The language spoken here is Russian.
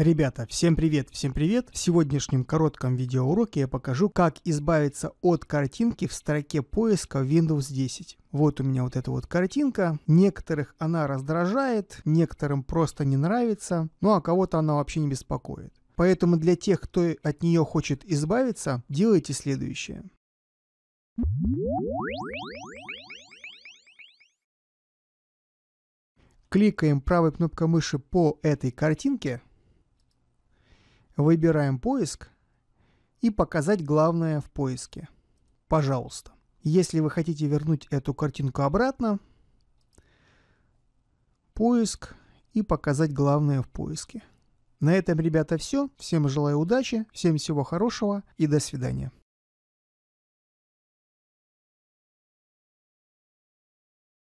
Ребята, всем привет, всем привет! В сегодняшнем коротком видеоуроке я покажу, как избавиться от картинки в строке поиска Windows 10. Вот у меня вот эта вот картинка. Некоторых она раздражает, некоторым просто не нравится, ну а кого-то она вообще не беспокоит. Поэтому для тех, кто от нее хочет избавиться, делайте следующее. Кликаем правой кнопкой мыши по этой картинке, Выбираем поиск и показать главное в поиске. Пожалуйста. Если вы хотите вернуть эту картинку обратно, поиск и показать главное в поиске. На этом, ребята, все. Всем желаю удачи, всем всего хорошего и до свидания.